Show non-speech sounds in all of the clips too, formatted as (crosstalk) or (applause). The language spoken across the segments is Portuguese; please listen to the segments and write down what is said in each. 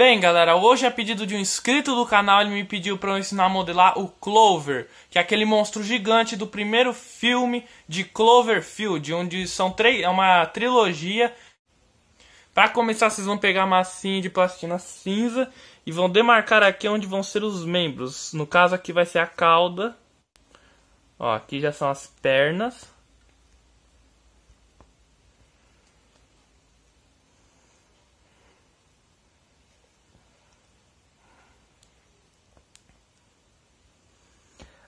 Bem, galera, hoje a é pedido de um inscrito do canal, ele me pediu para eu ensinar a modelar o Clover, que é aquele monstro gigante do primeiro filme de Cloverfield, onde são três, é uma trilogia. Para começar, vocês vão pegar a massinha de plastina cinza e vão demarcar aqui onde vão ser os membros. No caso aqui vai ser a cauda. Ó, aqui já são as pernas.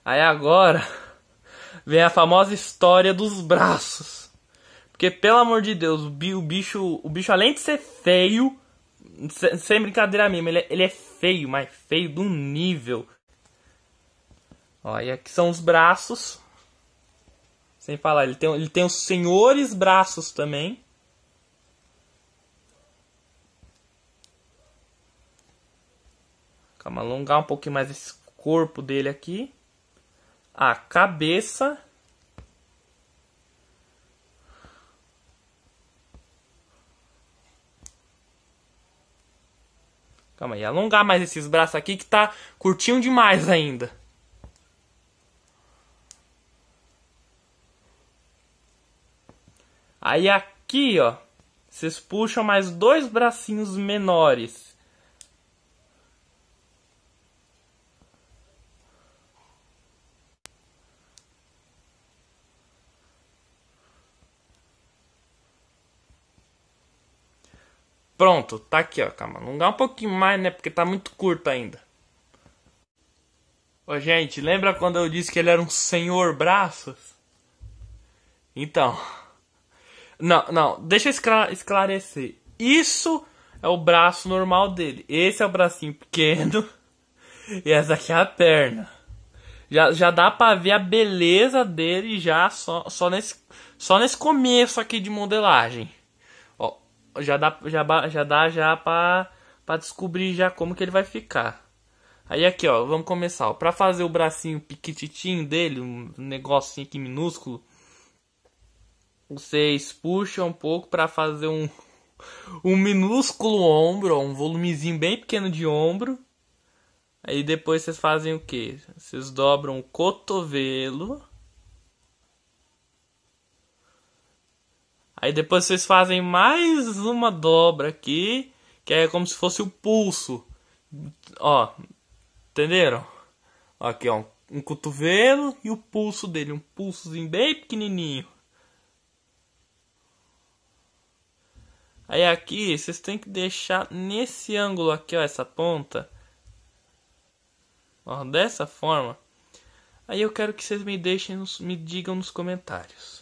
Aí agora (laughs) vem a famosa história dos braços. Porque pelo amor de Deus, o bicho, o bicho além de ser feio, sem brincadeira mesmo, ele é, ele é feio, mas feio do nível. Ó, e aqui são os braços. Sem falar, ele tem, ele tem os senhores braços também. Calma, alongar um pouquinho mais esse corpo dele aqui a cabeça Calma aí, alongar mais esses braços aqui que tá curtinho demais ainda. Aí aqui, ó, vocês puxam mais dois bracinhos menores. Pronto, tá aqui, ó. Calma, não dá um pouquinho mais, né? Porque tá muito curto ainda. Ô, gente, lembra quando eu disse que ele era um senhor braços? Então. Não, não, deixa eu esclarecer. Isso é o braço normal dele. Esse é o bracinho pequeno. (laughs) E essa aqui é a perna. Já, já dá pra ver a beleza dele já só, só, nesse, só nesse começo aqui de modelagem já dá já, já dá já para para descobrir já como que ele vai ficar. Aí aqui, ó, vamos começar. Para fazer o bracinho piquititinho dele, um negocinho aqui minúsculo, vocês puxam um pouco para fazer um um minúsculo ombro, um volumezinho bem pequeno de ombro. Aí depois vocês fazem o que? Vocês dobram o cotovelo Aí depois vocês fazem mais uma dobra aqui, que é como se fosse o pulso. Ó, entenderam? Aqui, ó, um cotovelo e o pulso dele, um pulsozinho bem pequenininho. Aí aqui, vocês têm que deixar nesse ângulo aqui, ó, essa ponta. Ó, dessa forma. Aí eu quero que vocês me deixem, me digam nos comentários.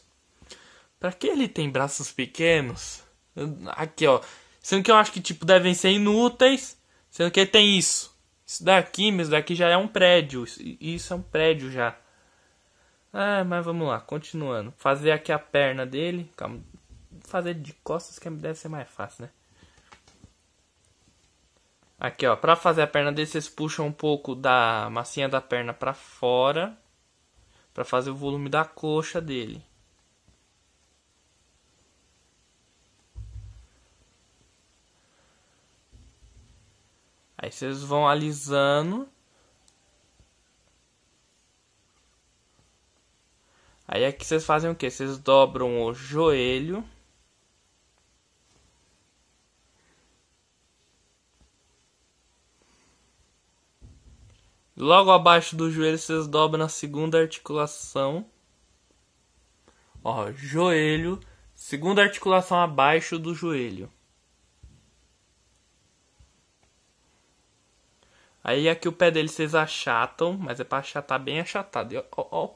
Pra que ele tem braços pequenos? Aqui, ó. Sendo que eu acho que, tipo, devem ser inúteis. Sendo que ele tem isso. Isso daqui, mas daqui já é um prédio. Isso, isso é um prédio já. Ah, mas vamos lá, continuando. Fazer aqui a perna dele. Calma. Fazer de costas que deve ser mais fácil, né? Aqui, ó. Pra fazer a perna dele, vocês puxam um pouco da massinha da perna pra fora. Pra fazer o volume da coxa dele. Vocês vão alisando. Aí aqui vocês fazem o que? Vocês dobram o joelho. Logo abaixo do joelho vocês dobram a segunda articulação. Ó, joelho, segunda articulação abaixo do joelho. Aí aqui o pé dele vocês achatam, mas é pra achatar bem achatado. Ó, ó, ó,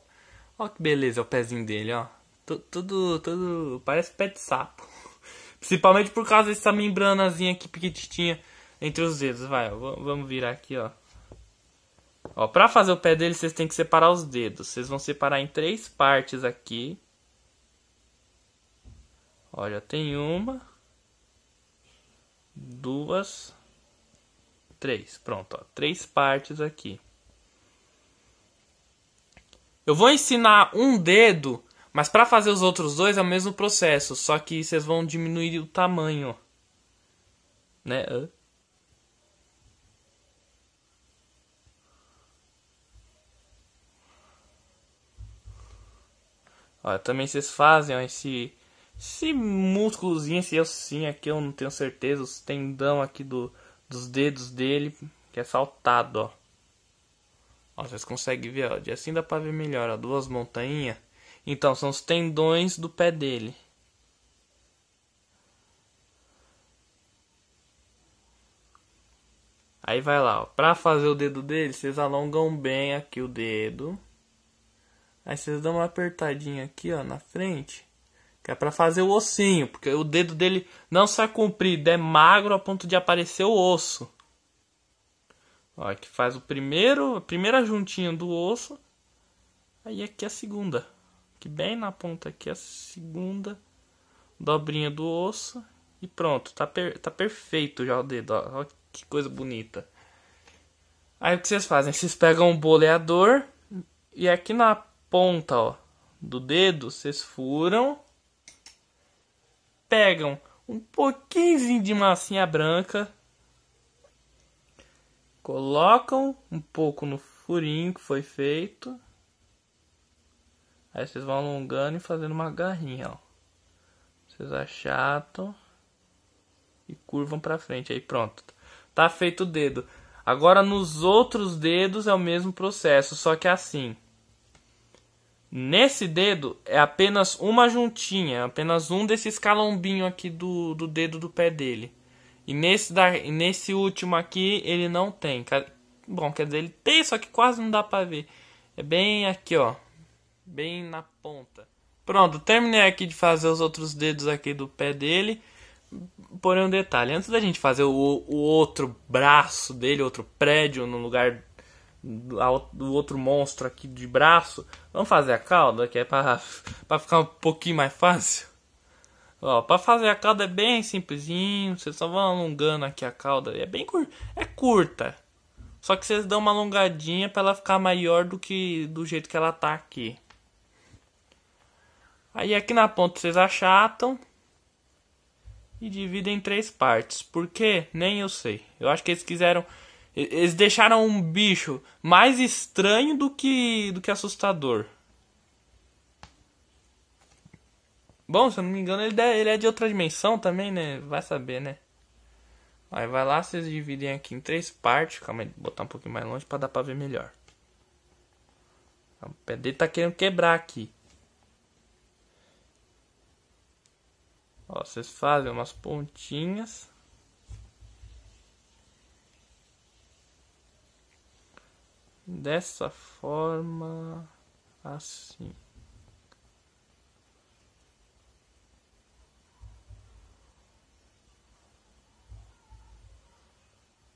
ó que beleza o pezinho dele, ó. tudo, tudo, parece pé de sapo. (laughs) Principalmente por causa dessa membranazinha aqui pequitinha entre os dedos. Vai, ó, vamos virar aqui, ó. Ó, pra fazer o pé dele, vocês têm que separar os dedos. Vocês vão separar em três partes aqui. Ó, já tem uma. Duas. Três. Pronto, ó. Três partes aqui. Eu vou ensinar um dedo, mas para fazer os outros dois é o mesmo processo, só que vocês vão diminuir o tamanho. Né? também vocês fazem ó, esse, esse músculozinho, esse ossinho aqui, eu não tenho certeza, os tendão aqui do, dos dedos dele, que é saltado, ó. ó vocês conseguem ver, ó, de assim dá pra ver melhor, ó, duas montanhas. Então, são os tendões do pé dele. Aí vai lá, ó. Pra fazer o dedo dele, vocês alongam bem aqui o dedo. Aí vocês dão uma apertadinha aqui, ó, na frente. Que é para fazer o ossinho, porque o dedo dele não só é comprido, é magro a ponto de aparecer o osso. Ó, aqui faz o primeiro, a primeira juntinha do osso. Aí aqui a segunda. Aqui bem na ponta aqui a segunda dobrinha do osso. E pronto, tá, per tá perfeito já o dedo, ó. ó. Que coisa bonita. Aí o que vocês fazem? Vocês pegam um boleador e aqui na ponta, ó, do dedo, vocês furam pegam um pouquinho de massinha branca, colocam um pouco no furinho que foi feito. Aí vocês vão alongando e fazendo uma garrinha, ó. Vocês achatam e curvam para frente. Aí pronto. Tá feito o dedo. Agora nos outros dedos é o mesmo processo, só que é assim. Nesse dedo é apenas uma juntinha, é apenas um desses calombinhos aqui do, do dedo do pé dele. E nesse, da, nesse último aqui ele não tem. Bom, quer dizer, ele tem, só que quase não dá pra ver. É bem aqui, ó. Bem na ponta. Pronto, terminei aqui de fazer os outros dedos aqui do pé dele. Porém, um detalhe: antes da gente fazer o, o outro braço dele, outro prédio no lugar do outro monstro aqui de braço. Vamos fazer a cauda, que é para (laughs) ficar um pouquinho mais fácil. Ó, pra fazer a cauda é bem simplesinho, vocês só vão alongando aqui a cauda. É bem cur... é curta. Só que vocês dão uma alongadinha para ela ficar maior do que do jeito que ela tá aqui. Aí aqui na ponta vocês achatam e dividem em três partes. Por quê? Nem eu sei. Eu acho que eles quiseram eles deixaram um bicho mais estranho do que, do que assustador. Bom, se eu não me engano, ele é, ele é de outra dimensão também, né? Vai saber, né? Aí vai lá, vocês dividem aqui em três partes. Calma aí, botar um pouquinho mais longe para dar pra ver melhor. O pé dele tá querendo quebrar aqui. Ó, vocês fazem umas pontinhas. dessa forma assim.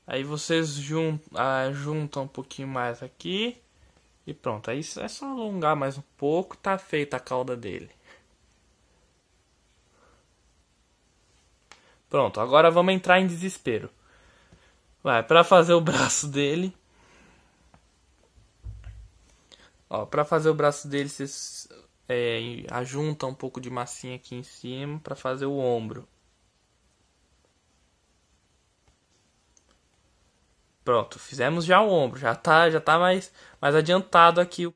Aí vocês ah, juntam um pouquinho mais aqui. E pronto. Aí é só alongar mais um pouco. Tá feita a cauda dele. Pronto. Agora vamos entrar em desespero. Vai, para fazer o braço dele. Ó, pra fazer o braço dele, vocês é, ajunta um pouco de massinha aqui em cima para fazer o ombro. Pronto, fizemos já o ombro, já tá, já tá mais, mais adiantado aqui.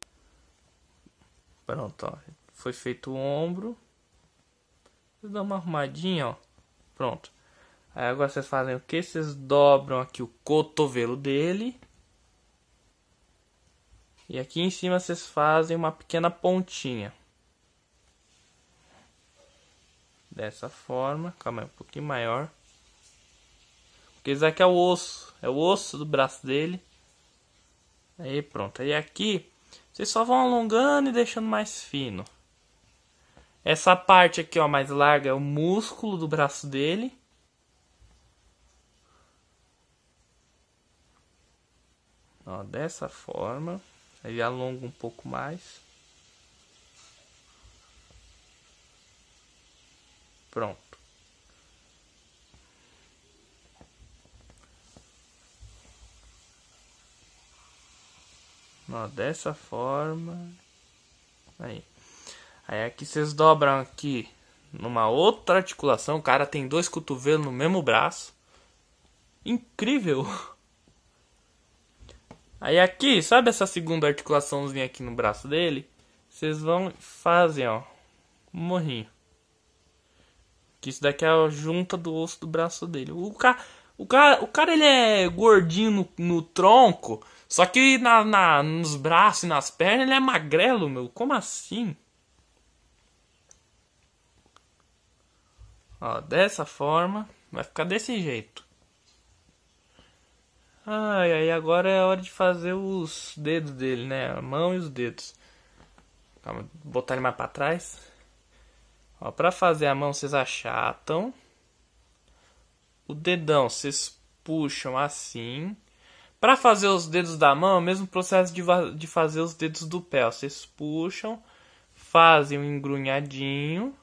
Pronto, ó, foi feito o ombro. Vou dar uma arrumadinha, ó. Pronto. Aí agora vocês fazem o que? Vocês dobram aqui o cotovelo dele. E aqui em cima vocês fazem uma pequena pontinha. Dessa forma, calma aí, um pouquinho maior. Porque isso aqui é o osso, é o osso do braço dele. Aí pronto, aí aqui vocês só vão alongando e deixando mais fino. Essa parte aqui, ó, mais larga é o músculo do braço dele. Ó, dessa forma. Aí alongo um pouco mais. Pronto. Ó, dessa forma. Aí. Aí aqui vocês dobram aqui numa outra articulação. O cara tem dois cotovelos no mesmo braço. Incrível! (laughs) Aí aqui, sabe essa segunda articulaçãozinha aqui no braço dele? Vocês vão fazer ó, um morrinho. Que isso daqui é a junta do osso do braço dele. O cara, o cara, o cara ele é gordinho no, no tronco, só que na, na, nos braços e nas pernas ele é magrelo, meu. Como assim? Ó, dessa forma, vai ficar desse jeito. Ah, e aí agora é a hora de fazer os dedos dele, né? A mão e os dedos. Calma, botar ele mais pra trás. Ó, pra fazer a mão, vocês achatam. O dedão, vocês puxam assim. Para fazer os dedos da mão, é o mesmo processo de, de fazer os dedos do pé. Vocês puxam, fazem um engrunhadinho.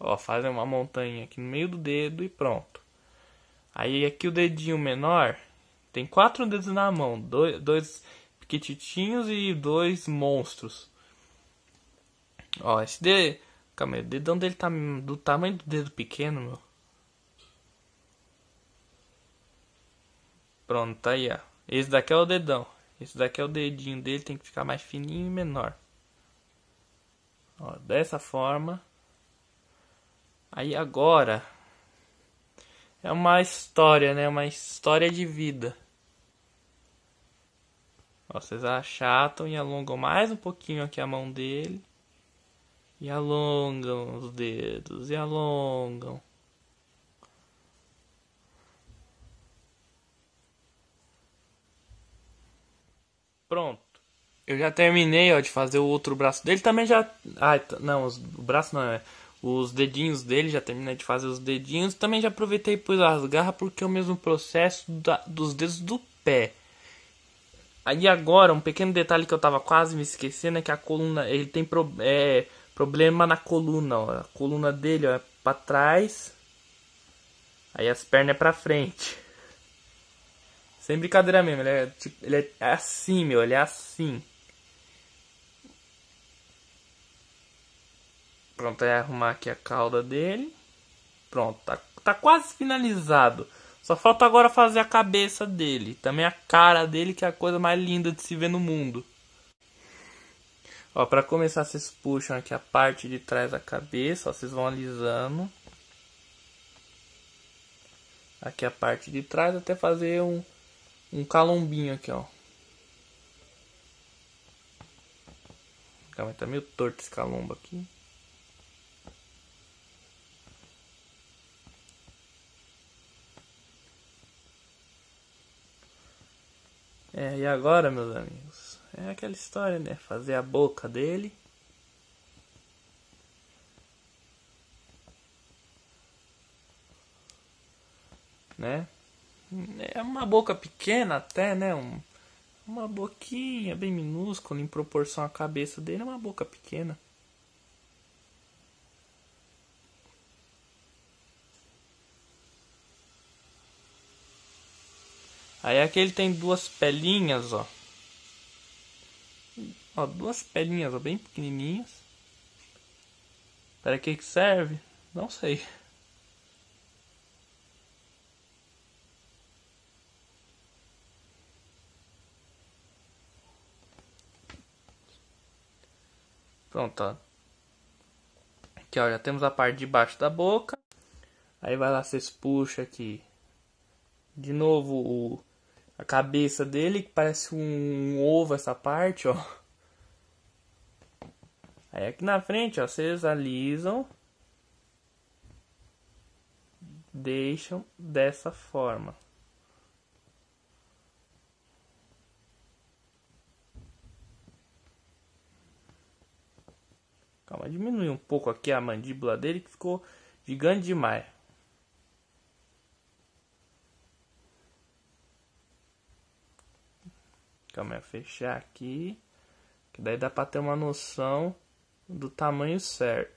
Ó, fazem uma montanha aqui no meio do dedo e pronto. Aí aqui o dedinho menor tem quatro dedos na mão, dois, dois e dois monstros. Ó, esse dedo. Calma aí, o dedão dele tá do tamanho do dedo pequeno, meu. Pronto, tá aí, ó. Esse daqui é o dedão. Esse daqui é o dedinho dele, tem que ficar mais fininho e menor. Ó, dessa forma. Aí agora é uma história, né? Uma história de vida. vocês achatam e alongam mais um pouquinho aqui a mão dele. E alongam os dedos, e alongam. Pronto. Eu já terminei, ó, de fazer o outro braço dele. Também já... Ai, não, os... o braço não é os dedinhos dele, já terminei de fazer os dedinhos. Também já aproveitei e pus as garras, porque é o mesmo processo da, dos dedos do pé. Aí agora, um pequeno detalhe que eu tava quase me esquecendo é que a coluna, ele tem pro, é, problema na coluna, ó. A coluna dele, ó, é pra trás. Aí as pernas é pra frente. Sem brincadeira mesmo, ele é, tipo, ele é assim, meu, ele é assim. Pronto, aí arrumar aqui a cauda dele. Pronto, tá, tá quase finalizado. Só falta agora fazer a cabeça dele. Também a cara dele, que é a coisa mais linda de se ver no mundo. Ó, pra começar, vocês puxam aqui a parte de trás da cabeça. Ó, vocês vão alisando. Aqui a parte de trás, até fazer um, um calombinho aqui, ó. Calma, tá meio torto esse calombo aqui. É, e agora, meus amigos, é aquela história, né? Fazer a boca dele. Né? É uma boca pequena até, né? Um, uma boquinha bem minúscula em proporção à cabeça dele, é uma boca pequena. Aí aqui ele tem duas pelinhas, ó. Ó, duas pelinhas, ó, bem pequenininhas. Para que que serve? Não sei. Pronto, ó. Aqui, ó, já temos a parte de baixo da boca. Aí vai lá, vocês puxam aqui. De novo o a cabeça dele, que parece um ovo essa parte, ó. Aí aqui na frente, ó, vocês alisam. Deixam dessa forma. Calma, diminui um pouco aqui a mandíbula dele que ficou gigante demais. Calma aí, fechar aqui. Que daí dá para ter uma noção do tamanho certo.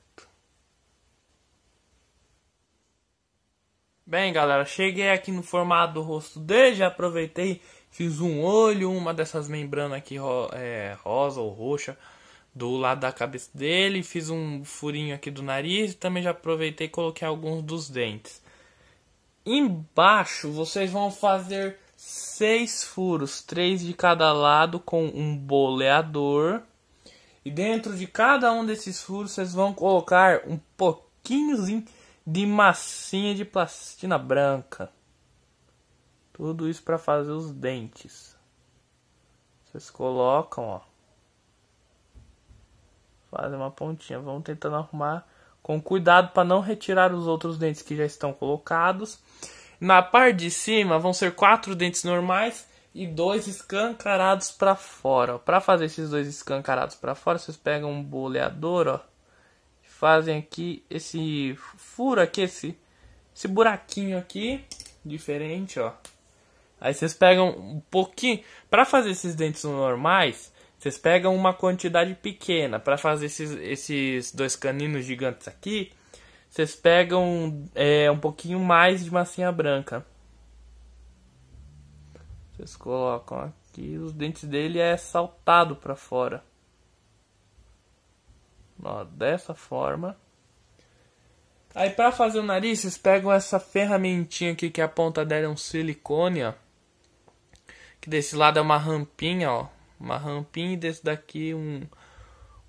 Bem, galera, cheguei aqui no formato do rosto dele, já aproveitei, fiz um olho, uma dessas membranas aqui é, rosa ou roxa do lado da cabeça dele, fiz um furinho aqui do nariz e também já aproveitei e coloquei alguns dos dentes. Embaixo vocês vão fazer seis furos, três de cada lado com um boleador. E dentro de cada um desses furos vocês vão colocar um pouquinhozinho de massinha de plastina branca. Tudo isso para fazer os dentes. Vocês colocam, ó. Fazem uma pontinha, vão tentando arrumar com cuidado para não retirar os outros dentes que já estão colocados. Na parte de cima vão ser quatro dentes normais e dois escancarados para fora. Para fazer esses dois escancarados para fora, vocês pegam um boleador, ó, fazem aqui esse furo aqui, esse, esse buraquinho aqui, diferente, ó. Aí vocês pegam um pouquinho, para fazer esses dentes normais, vocês pegam uma quantidade pequena. Para fazer esses, esses dois caninos gigantes aqui, vocês pegam é, um pouquinho mais de massinha branca. Vocês colocam aqui. Os dentes dele é saltado para fora. Ó, dessa forma. Aí para fazer o nariz, vocês pegam essa ferramentinha aqui que a ponta dela é um silicone, ó. Que desse lado é uma rampinha, ó. Uma rampinha e desse daqui um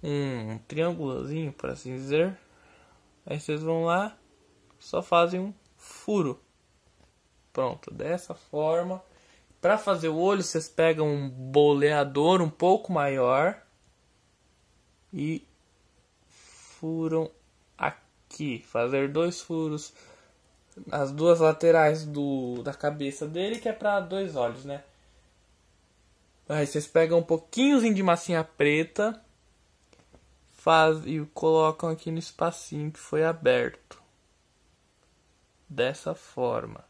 um triângulozinho, por assim dizer. Aí vocês vão lá, só fazem um furo. Pronto, dessa forma. Para fazer o olho, vocês pegam um boleador um pouco maior e furam aqui. Fazer dois furos nas duas laterais do, da cabeça dele, que é para dois olhos, né? Aí vocês pegam um pouquinhozinho de massinha preta faz e colocam aqui no espacinho que foi aberto. Dessa forma.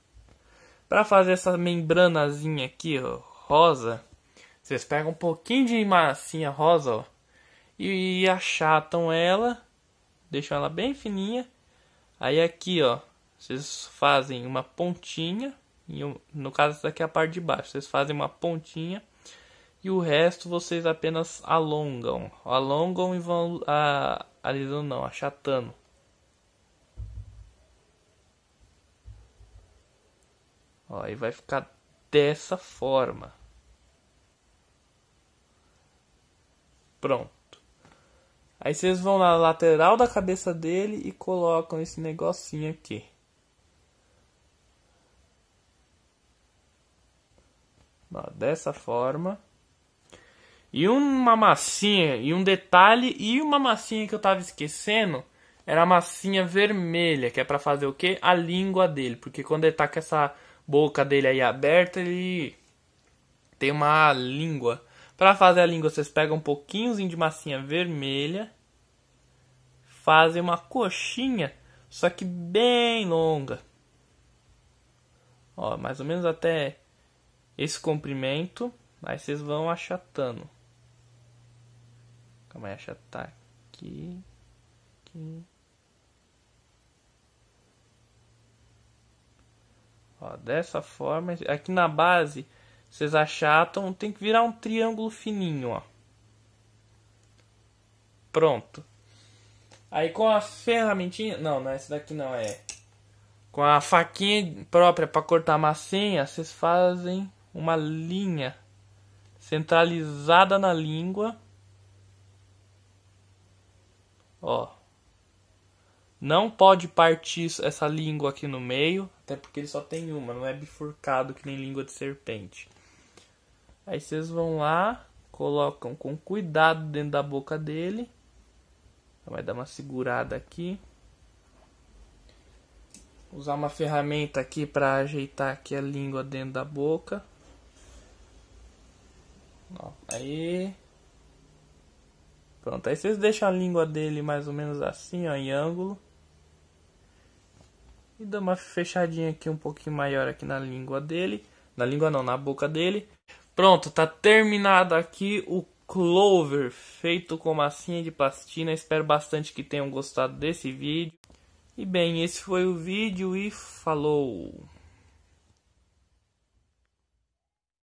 Para fazer essa membranazinha aqui, ó, rosa, vocês pegam um pouquinho de massinha rosa, ó, e achatam ela, deixam ela bem fininha. Aí aqui, ó, vocês fazem uma pontinha, no caso essa aqui é a parte de baixo, vocês fazem uma pontinha e o resto vocês apenas alongam, alongam e vão a, alisando não, achatando. Ó, e vai ficar dessa forma. Pronto. Aí vocês vão na lateral da cabeça dele e colocam esse negocinho aqui. Ó, dessa forma. E uma massinha, e um detalhe, e uma massinha que eu tava esquecendo era a massinha vermelha, que é para fazer o quê? A língua dele, porque quando ele tá com essa boca dele aí aberta, ele tem uma língua. Para fazer a língua, vocês pegam um pouquinhozinho de massinha vermelha, fazem uma coxinha, só que bem longa. Ó, mais ou menos até esse comprimento, aí vocês vão achatando. Calma aí, acha tá aqui. Aqui. Ó, dessa forma, aqui na base, vocês achatam, tem que virar um triângulo fininho, ó. Pronto. Aí com a ferramentinha, não, não, esse daqui não é. Com a faquinha própria para cortar a massinha, vocês fazem uma linha centralizada na língua Ó. Não pode partir essa língua aqui no meio, até porque ele só tem uma, não é bifurcado que nem língua de serpente. Aí vocês vão lá, colocam com cuidado dentro da boca dele. Então vai dar uma segurada aqui. Usar uma ferramenta aqui para ajeitar aqui a língua dentro da boca. Ó, aí Pronto, aí vocês deixam a língua dele mais ou menos assim, ó, em ângulo. E dá uma fechadinha aqui um pouquinho maior aqui na língua dele. Na língua não, na boca dele. Pronto, tá terminado aqui o clover feito com massinha de pastina. Espero bastante que tenham gostado desse vídeo. E bem, esse foi o vídeo e falou!